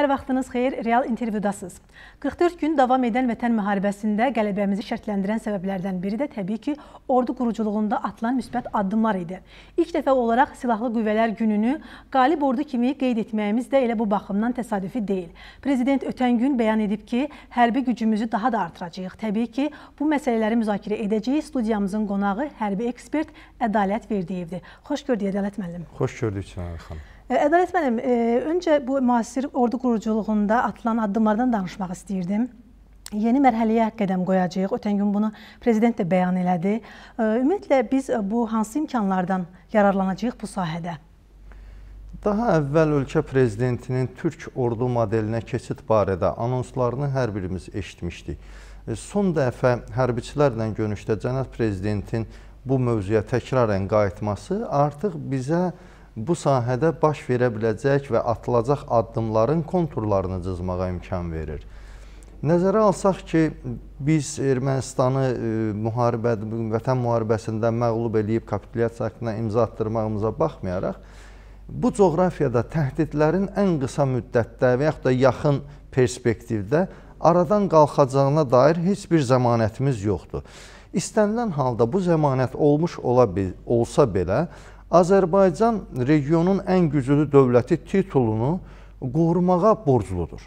Hər vaxtınız xeyir, Real intervyudasınız. 44 gün davam edən vətən müharibəsində qələbəmizi şərtləndirən səbəblərdən biri də təbii ki, ordu quruculuğunda atılan müsbət addımlar idi. İlk dəfə olaraq Silahlı Qüvvələr gününü qalib ordu kimi qeyd etməyimiz də elə bu baxımdan təsadüfi deyil. Prezident ötən gün bəyan edib ki, hərbi gücümüzü daha da artıracağıq. Təbii ki, bu məsələləri müzakirə edəcəyik. Studiyamızın qonağı hərbi ekspert Ədalət Verdiyevdir. Xoş gördük Ədalət müəllim. Xoş gördük Çinar xanım. Ədalət müəllim, öncə bu müasir ordu quruculuğunda atılan addımlardan danışmaq istəyirdim. Yeni mərhələyə qədəm qoyacağıq. Ötən gün bunu prezident də bəyan elədi. Ümumiyyətlə biz bu hansı imkanlardan yararlanacağıq bu sahədə? Daha əvvəl ölkə prezidentinin türk ordu modelinə keçid barədə anonslarını hər birimiz eşitmişdik. Son dəfə hərbiçilərlə görüşdə cənab prezidentin bu mövzuya təkrarən qayıtması artıq bizə əvvəldir bu sahədə baş verə biləcək və atılacaq addımların konturlarını cızmağa imkan verir. Nəzərə alsaq ki, biz Ermənistanı e, müharibə, vətən müharibəsində məğlub eləyib kapitulyasiya haqqında imza attırmağımıza baxmayaraq, bu coğrafiyada təhdidlərin ən qısa müddətdə və yaxud da yaxın perspektivdə aradan qalxacağına dair heç bir zəmanətimiz yoxdur. İstənilən halda bu zəmanət olmuş ola bil, olsa belə, Azərbaycan regionun ən güclü dövləti titulunu qorumağa borcludur.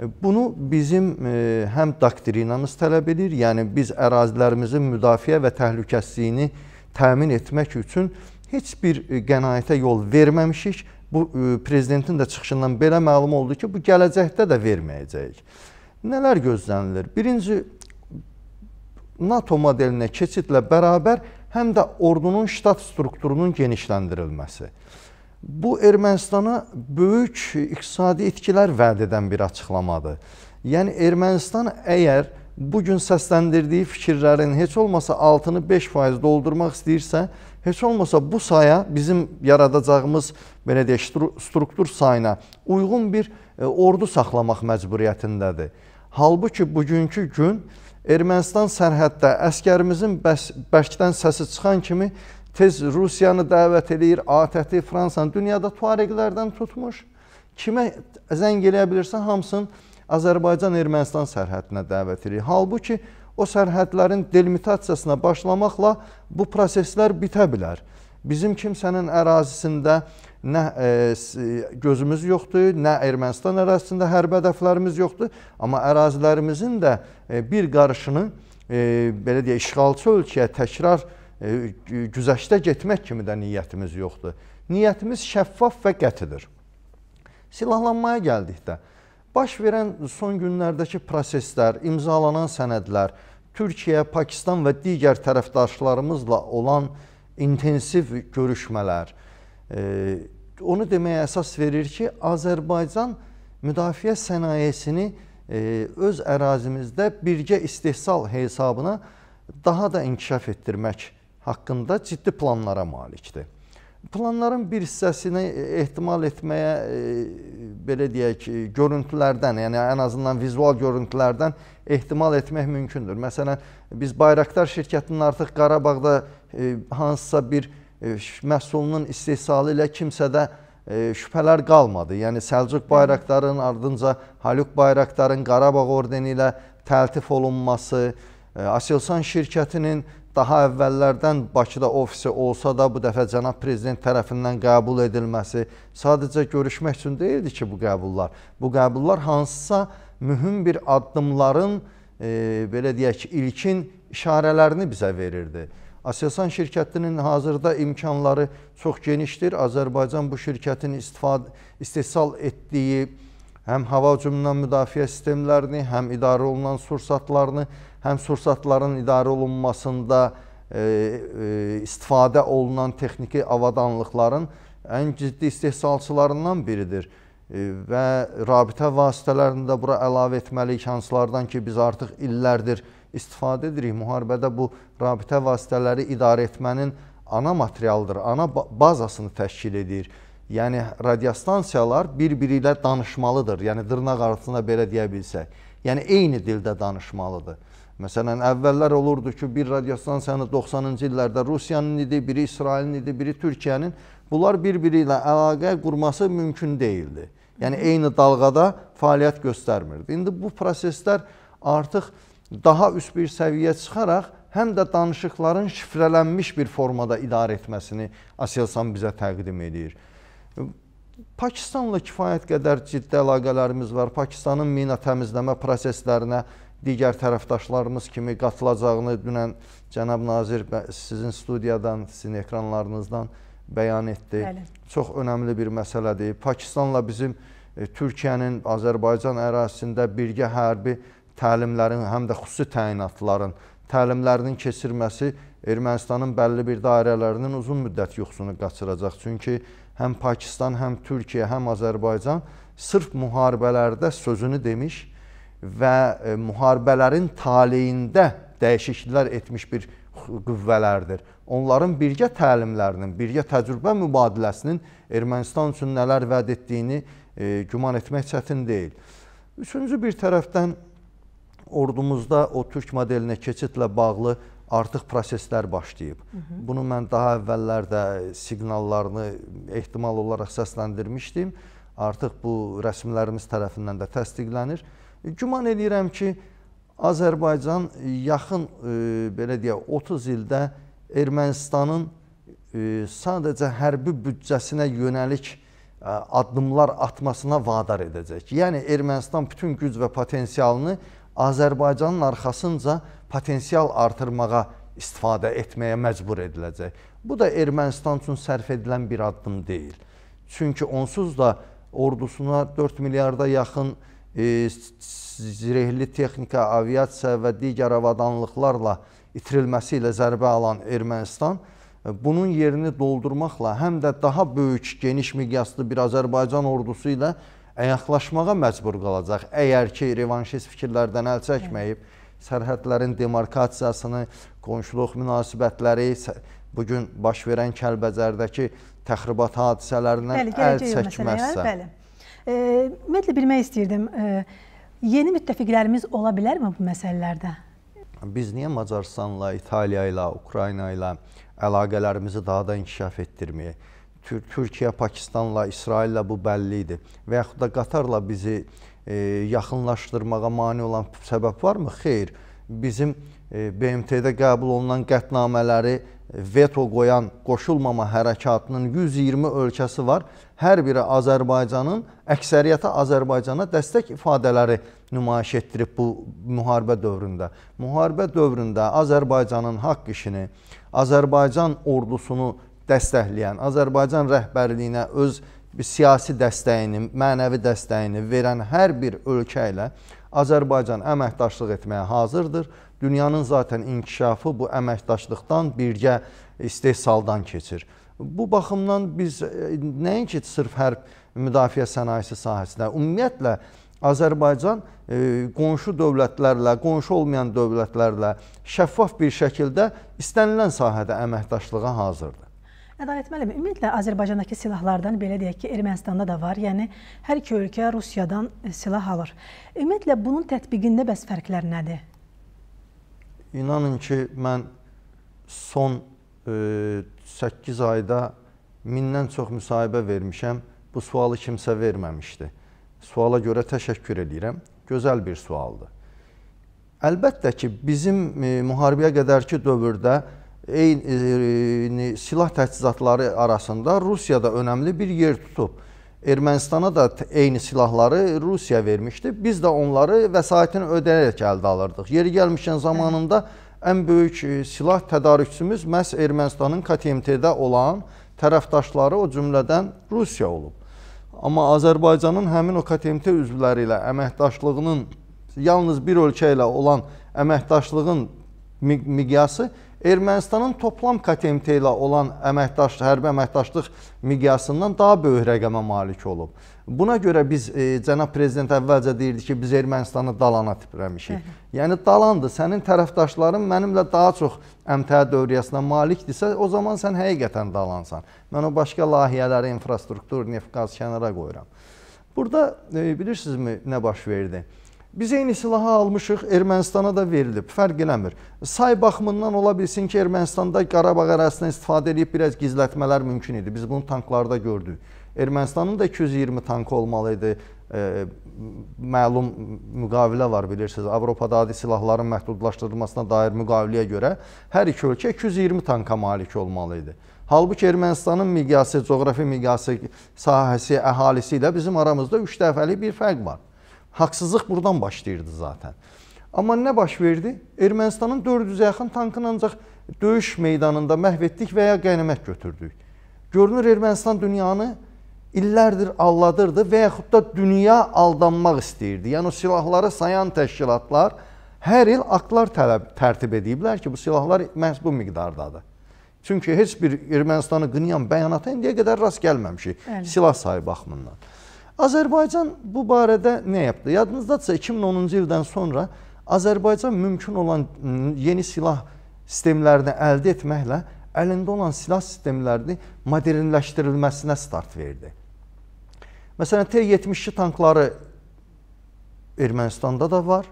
E, bunu bizim e, həm doktrinamız tələb edir, yəni biz ərazilərimizin müdafiə və təhlükəsizliyini təmin etmək üçün heç bir e, qənaətə yol verməmişik. Bu prezidentin də çıxışından belə məlum oldu ki, bu gələcəkdə də verməyəcəyik. Nələr gözlənilir? Birinci NATO modelinə keçidlə bərabər həm də ordunun ştat strukturunun genişləndirilməsi. Bu Ermənistana böyük iqtisadi itkilər vəd edən bir açıqlamadır. Yəni Ermənistan əgər bu gün səsləndirdiyi fikirlərin heç olmasa altını 5% doldurmaq istəyirsə, heç olmasa bu saya bizim yaradacağımız belə deyək struktur sayına uyğun bir e, ordu saxlamaq məcburiyyətindədir. Halbuki bugünkü gün Ermənistan sərhəddə əskərimizin bəs, bəkdən səsi çıxan kimi tez Rusiyanı dəvət eləyir, ATƏT-i, Fransanı, dünyada tuareqlərdən tutmuş. Kimə zəng eləyə bilirsən, hamısını Azərbaycan-Ermənistan sərhədinə dəvət eləyir. Halbuki o sərhədlərin delimitasiyasına başlamaqla bu proseslər bitə bilər. Bizim kimsənin ərazisində nə e, gözümüz yoxdur, nə Ermənistan ərazisində hərbi hədəflərimiz yoxdur, amma ərazilərimizin də e, bir qarışını e, belə deyə işğalçı ölkəyə təkrar e, güzəştə getmək kimi də niyyətimiz yoxdur. Niyyətimiz şəffaf və qətidir. Silahlanmaya gəldikdə baş verən son günlərdəki proseslər, imzalanan sənədlər, Türkiyə, Pakistan və digər tərəfdaşlarımızla olan e, intensiv görüşmələr e, onu deməyə əsas verir ki, Azərbaycan müdafiə sənayesini e, öz ərazimizdə birgə istehsal hesabına daha da inkişaf etdirmək haqqında ciddi planlara malikdir planların bir hissəsini ehtimal etməyə e, belə deyək ki, e, görüntülərdən, yəni ən azından vizual görüntülərdən ehtimal etmək mümkündür. Məsələn, biz Bayraktar şirkətinin artıq Qarabağda e, hansısa bir məhsulunun istehsalı ilə kimsədə şübhələr qalmadı. Yəni Səlcuq Bayraktarın ardınca Haluk Bayraktarın Qarabağ ordeni ilə təltif olunması, Aselsan şirkətinin daha əvvəllərdən Bakıda ofisi olsa da bu dəfə cənab prezident tərəfindən qəbul edilməsi sadəcə görüşmək üçün deyildi ki, bu qəbullar. Bu qəbullar hansısa mühüm bir addımların, e, belə deyək, ilkin işarələrini bizə verirdi. Aselsan şirkətinin hazırda imkanları çox genişdir. Azərbaycan bu şirkətin istifad, istehsal etdiyi həm hava hücumundan müdafiə sistemlərini, həm idarə olunan sursatlarını, həm sursatların idarə olunmasında e, e, istifadə olunan texniki avadanlıqların ən ciddi istehsalçılarından biridir. E, və rabitə vasitələrini də bura əlavə etməliyik hansılardan ki, biz artıq illərdir istifadə edirik. Müharibədə bu rabitə vasitələri idarə etmənin ana materialıdır, ana bazasını təşkil edir. Yəni radiostansiyalar bir-biri ilə danışmalıdır. Yəni dırnaq arasında belə deyə bilsək. Yəni eyni dildə danışmalıdır. Məsələn, əvvəllər olurdu ki, bir radiostansiyanı 90-cı illərdə Rusiyanın idi, biri İsrailin idi, biri Türkiyənin. Bunlar bir-biri ilə əlaqə qurması mümkün deyildi. Yəni eyni dalğada fəaliyyət göstərmirdi. İndi bu proseslər artıq daha üst bir səviyyə çıxaraq həm də danışıqların şifrələnmiş bir formada idarə etməsini Aselsan bizə təqdim edir. Pakistanla kifayət qədər ciddi əlaqələrimiz var. Pakistanın mina təmizləmə proseslərinə digər tərəfdaşlarımız kimi qatılacağını dünən cənab nazir sizin studiyadan, sizin ekranlarınızdan bəyan etdi. Bəli. Çox önəmli bir məsələdir. Pakistanla bizim e, Türkiyənin Azərbaycan ərazisində birgə hərbi təlimlərin, həm də xüsusi təyinatların təlimlərinin keçirməsi Ermənistanın bəlli bir dairələrinin uzun müddət yoxsunu qaçıracaq. Çünki e, həm Pakistan, həm Türkiyə, həm Azərbaycan sırf müharibələrdə sözünü demiş və e, müharibələrin taleyində dəyişikliklər etmiş bir qüvvələrdir. Onların birgə təlimlərinin, birgə təcrübə mübadiləsinin Ermənistan üçün nələr vəd etdiyini e, güman etmək çətin deyil. Üçüncü bir tərəfdən ordumuzda o türk modelinə keçidlə bağlı artıq proseslər başlayıb. Hı -hı. Bunu mən daha əvvəllərdə siqnallarını ehtimal olaraq səsləndirmişdim. Artıq bu rəsmilərimiz tərəfindən də təsdiqlənir. Güman edirəm ki, Azərbaycan yaxın e, belə deyə 30 ildə Ermənistanın e, sadəcə hərbi büdcəsinə yönəlik e, addımlar atmasına vadar edəcək. Yəni Ermənistan bütün güc və potensialını Azərbaycanın arxasınca potensial artırmağa istifadə etməyə məcbur ediləcək. Bu da Ermənistan üçün sərf edilən bir addım deyil. Çünki onsuz da ordusuna 4 milyarda yaxın e, zirehli texnika, aviasiya və digər avadanlıqlarla itirilməsi ilə zərbə alan Ermənistan e, bunun yerini doldurmaqla həm də daha böyük, geniş miqyaslı bir Azərbaycan ordusu ilə ayaqlaşmağa məcbur qalacaq. Əgər ki, revanşist fikirlərdən əl çəkməyib, Hı sərhədlərin demarkasiyasını, qonşuluq münasibətləri, bugün baş verən Kəlbəcərdəki təxribat hadisələrindən əl çəkməzsə. Bəli, e, ümumiyyətlə bilmək istəyirdim, e, yeni müttəfiqlərimiz ola bilərmi bu məsələlərdə? Biz niyə Macarstanla, İtaliya ilə, Ukrayna ilə əlaqələrimizi daha da inkişaf etdirməyə, Türkiyə, Pakistanla, İsraillə bu bəlli idi və yaxud da Qatarla bizi inkişaf E, yaxınlaşdırmağa mane olan səbəb varmı? Xeyr. Bizim e, BMT-də qəbul olunan qətnamələri e, veto qoyan qoşulmama hərəkatının 120 ölkəsi var. Hər biri Azərbaycanın, əksəriyyəti Azərbaycana dəstək ifadələri nümayiş etdirib bu müharibə dövründə. Müharibə dövründə Azərbaycanın haqq işini, Azərbaycan ordusunu dəstəkləyən, Azərbaycan rəhbərliyinə öz siyasi dəstəyini, mənəvi dəstəyini verən hər bir ölkə ilə Azərbaycan əməkdaşlıq etməyə hazırdır. Dünyanın zaten inkişafı bu əməkdaşlıqdan birgə istehsaldan keçir. Bu baxımdan biz e, nəinki sırf hərb müdafiə sənayesi sahəsinə, ümumiyyətlə Azərbaycan e, qonşu dövlətlərlə, qonşu olmayan dövlətlərlə şəffaf bir şəkildə istənilən sahədə əməkdaşlığa hazırdır. Ədalət müəllim, ümumiyyətlə Azərbaycandakı silahlardan belə deyək ki, Ermənistanda da var. Yəni hər iki ölkə Rusiyadan e, silah alır. Ümumiyyətlə bunun tətbiqində bəs fərqlər nədir? İnanın ki, mən son e, 8 ayda mindən çox müsahibə vermişəm. Bu sualı kimsə verməmişdi. Suala görə təşəkkür edirəm. Gözəl bir sualdır. Əlbəttə ki, bizim e, müharibəyə qədərki dövrdə E, eyni silah təchizatları arasında Rusiya da önəmli bir yer tutub. Ermənistana da eyni silahları Rusiya vermişdi. Biz də onları vəsaitini ödəyərək əldə alırdıq. Yeri gəlmişən zamanında ən böyük e, silah tədarükçümüz məhz Ermənistanın KTMT-də olan tərəfdaşları, o cümlədən Rusiya olub. Amma Azərbaycanın həmin o KTMT üzvləri ilə əməkdaşlığının yalnız bir ölkə ilə olan əməkdaşlığın miqyası Ermənistanın toplam KTMT ilə olan əməkdaş, hərbi əməkdaşlıq miqyasından daha böyük rəqəmə malik olub. Buna görə biz e, cənab prezident əvvəlcə deyirdi ki, biz Ermənistanı dalana tipləmişik. yəni dalandır. Sənin tərəfdaşların mənimlə daha çox əmtəə dövriyyəsinə malikdirsə, o zaman sən həqiqətən dalansan. Mən o başqa layihələri, infrastruktur, neft qaz kənara qoyuram. Burada e, bilirsinizmi nə baş verdi? Biz eyni silahı almışıq, Ermənistana da verilib, fərq eləmir. Say baxımından ola bilsin ki, Ermənistanda Qarabağ ərazisindən istifadə edib biraz gizlətmələr mümkün idi. Biz bunu tanklarda gördük. Ermənistanın da 220 tankı olmalı idi. E, məlum müqavilə var bilirsiniz. Avropada adi silahların məhdudlaşdırılmasına dair müqaviləyə görə hər iki ölkə 220 tanka malik olmalı idi. Halbuki Ermənistanın miqyası, coğrafi miqyası, sahəsi, əhalisi ilə bizim aramızda 3 dəfəlik bir fərq var. Haqsızlıq buradan başlayırdı zaten. Amma nə baş verdi? Ermənistanın 400-ə yaxın tankını ancaq döyüş meydanında məhv etdik və ya qənimət götürdük. Görünür Ermənistan dünyanı illərdir alladırdı və yaxud da dünya aldanmaq istəyirdi. Yəni o silahları sayan təşkilatlar hər il aktlar tələb, tərtib ediblər ki, bu silahlar məhz bu miqdardadır. Çünki heç bir Ermənistanı qınayan bəyanata indiyə qədər rast gəlməmişik Əli. silah sahibi baxımından. Azərbaycan bu barədə nə yapdı? Yadınızdadırsa 2010-cu ildən sonra Azərbaycan mümkün olan yeni silah sistemlərini əldə etməklə əlində olan silah sistemlərini modernləşdirilməsinə start verdi. Məsələn, T-72 tankları Ermənistanda da var,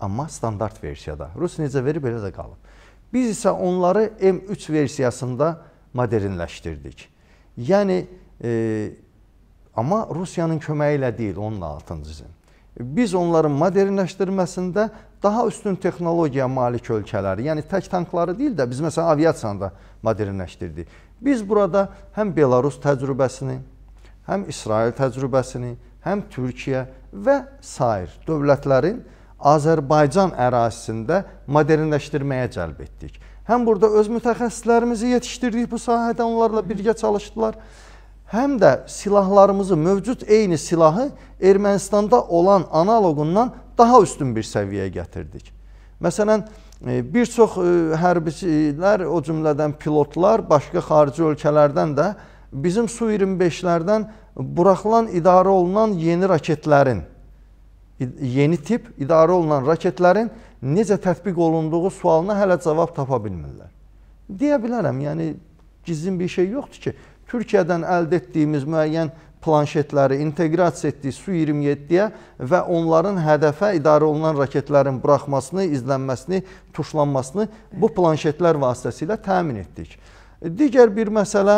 amma standart versiyada. Rus necə verib, elə də qalıb. Biz isə onları M3 versiyasında modernləşdirdik. Yəni, e, Amma Rusiyanın köməyi ilə deyil, onun altıncısı. Biz onların modernləşdirməsində daha üstün texnologiyaya malik ölkələri, yəni tək tankları deyil də biz məsələn aviasiyanı da modernləşdirdik. Biz burada həm Belarus təcrübəsini, həm İsrail təcrübəsini, həm Türkiyə və sair dövlətlərin Azərbaycan ərazisində modernləşdirməyə cəlb etdik. Həm burada öz mütəxəssislərimizi yetişdirdik bu sahədə, onlarla birgə çalışdılar. Hı həm də silahlarımızı, mövcud eyni silahı Ermənistanda olan analoqundan daha üstün bir səviyyəyə gətirdik. Məsələn, e, bir çox e, hərbçilər, o cümlədən pilotlar, başqa xarici ölkələrdən də bizim Su-25-lərdən buraxılan idarə olunan yeni raketlərin, yeni tip idarə olunan raketlərin necə tətbiq olunduğu sualına hələ cavab tapa bilmirlər. Deyə bilərəm, yəni gizlin bir şey yoxdur ki, Türkiyədən əldə etdiyimiz müəyyən planşetləri inteqrasiya etdik Su-27-yə və onların hədəfə idarə olunan raketlərin buraxmasını, izlənməsini, tuşlanmasını bu planşetlər vasitəsilə təmin etdik. Digər bir məsələ,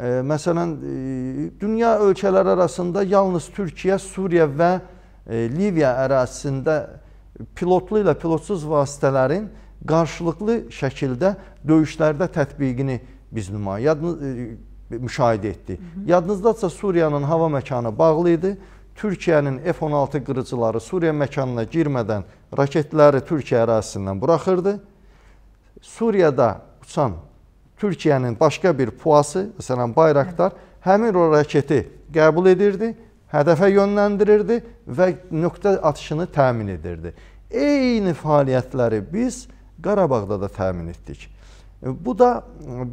e, məsələn, e, dünya ölkələr arasında yalnız Türkiyə, Suriya və e, Liviya ərazisində pilotlu ilə pilotsuz vasitələrin qarşılıqlı şəkildə döyüşlərdə tətbiqini biz nümayəndə müşahidə etdik. Hı -hı. Yadınızdadsa Suriyanın hava məkanı bağlı idi. Türkiyənin F-16 qırıcıları Suriya məkanına girmədən raketləri Türkiyə ərazisindən buraxırdı. Suriyada uçan Türkiyənin başqa bir puası, məsələn Bayraqdar, həmin o raketi qəbul edirdi, hədəfə yönləndirirdi və nöqtə atışını təmin edirdi. Eyni fəaliyyətləri biz Qarabağda da təmin etdik. Bu da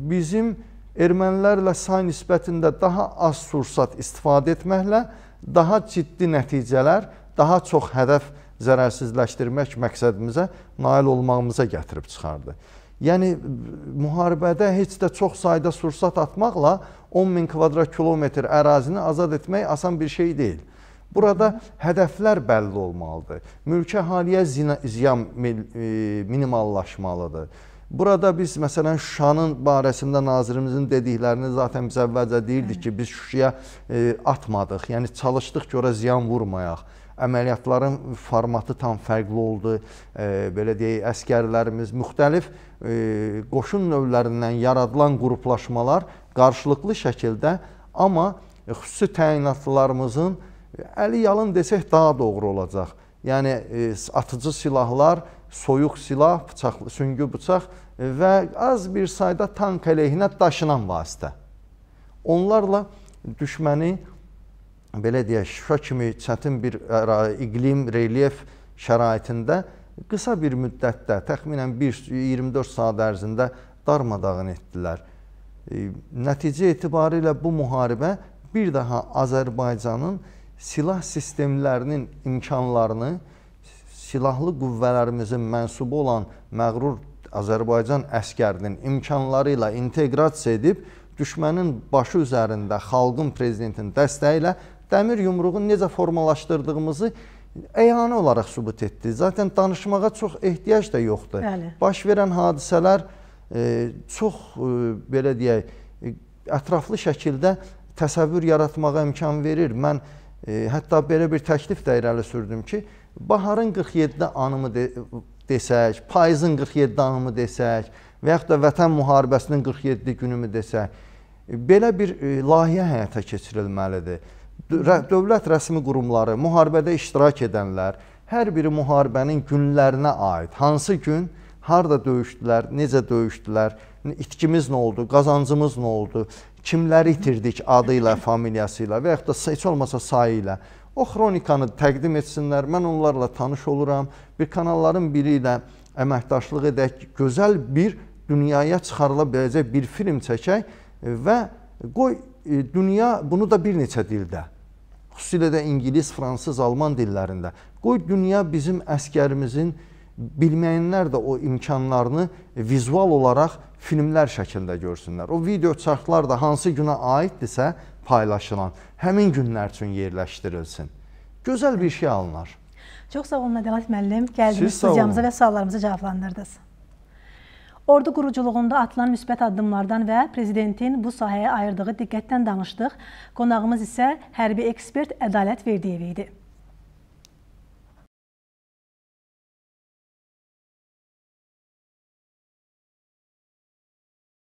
bizim ermənilərlə say nisbətində daha az sursat istifadə etməklə daha ciddi nəticələr, daha çox hədəf zərərsizləşdirmək məqsədimizə nail olmağımıza gətirib çıxardı. Yəni, müharibədə heç də çox sayda sursat atmaqla 10 min kvadrat kilometr ərazini azad etmək asan bir şey deyil. Burada hədəflər bəlli olmalıdır. Mülki əhaliyə ziyan e, minimallaşmalıdır. Burada biz məsələn Şuşanın barəsində nazirimizin dediklərini zaten biz əvvəlcə deyirdik ki, biz Şuşaya e, atmadıq. Yəni çalışdıq ki, ora ziyan vurmayaq. Əməliyyatların formatı tam fərqli oldu. E, belə deyək, əskərlərimiz müxtəlif e, qoşun növlərindən yaradılan qruplaşmalar qarşılıqlı şəkildə, amma xüsusi təyinatlılarımızın e, əli yalın desək daha doğru olacaq. Yəni e, atıcı silahlar soyuq silah, bıçaq, süngü bıçaq və az bir sayda tank əleyhinə daşınan vasitə. Onlarla düşməni belə deyək, Şuşa kimi çətin bir iqlim, relyef şəraitində qısa bir müddətdə, təxminən 24 saat ərzində darmadağın etdilər. E, nəticə etibarilə bu müharibə bir daha Azərbaycanın silah sistemlərinin imkanlarını, silahlı qüvvələrimizin mənsubu olan məğrur Azərbaycan əskərinin imkanları ilə inteqrasiya edib düşmənin başı üzərində xalqın prezidentin dəstəyi ilə dəmir yumruğu necə formalaşdırdığımızı əyanə olaraq sübut etdi. Zaten danışmağa çox ehtiyac da yoxdur. Bəli. Baş verən hadisələr e, çox e, belə deyək e, ətraflı şəkildə təsəvvür yaratmağa imkan verir. Mən e, hətta belə bir təklif də irəli sürdüm ki, baharın 47-də anımı de desək, payızın 47 anımı desək, və yaxud da Vətən müharibəsinin 47 günümü desək, belə bir e, layihə həyata keçirilməlidir. Dövlət rəsmi qurumları, müharibədə iştirak edənlər hər biri müharibənin günlərinə aid, hansı gün, harda döyüşdülər, necə döyüşdülər, itkimiz nə oldu, qazancımız nə oldu, kimləri itirdik adı ilə, familiyası ilə və yaxud da heç olmasa sayı ilə. O xronikanı təqdim etsinlər, mən onlarla tanış oluram. Bir kanalların biri ilə əməkdaşlıq edək, gözəl bir dünyaya çıxarıla biləcək bir film çəkək və qoy e, dünya bunu da bir neçə dildə, xüsusilə də ingilis, fransız, alman dillərində. Qoy dünya bizim əskərimizin bilməyənlər də o imkanlarını vizual olaraq filmlər şəklində görsünlər. O video çarxlar da hansı günə aiddirsə paylaşılan, həmin günlər üçün yerləşdirilsin. Gözəl bir şey alınar. Çox sağ olun Ədalət müəllim. Gəldiniz studiyamıza və suallarımızı cavablandırdınız. Ordu quruculuğunda atılan müsbət addımlardan və prezidentin bu sahəyə ayırdığı diqqətdən danışdıq. Qonağımız isə hərbi ekspert Ədalət Verdiyev idi.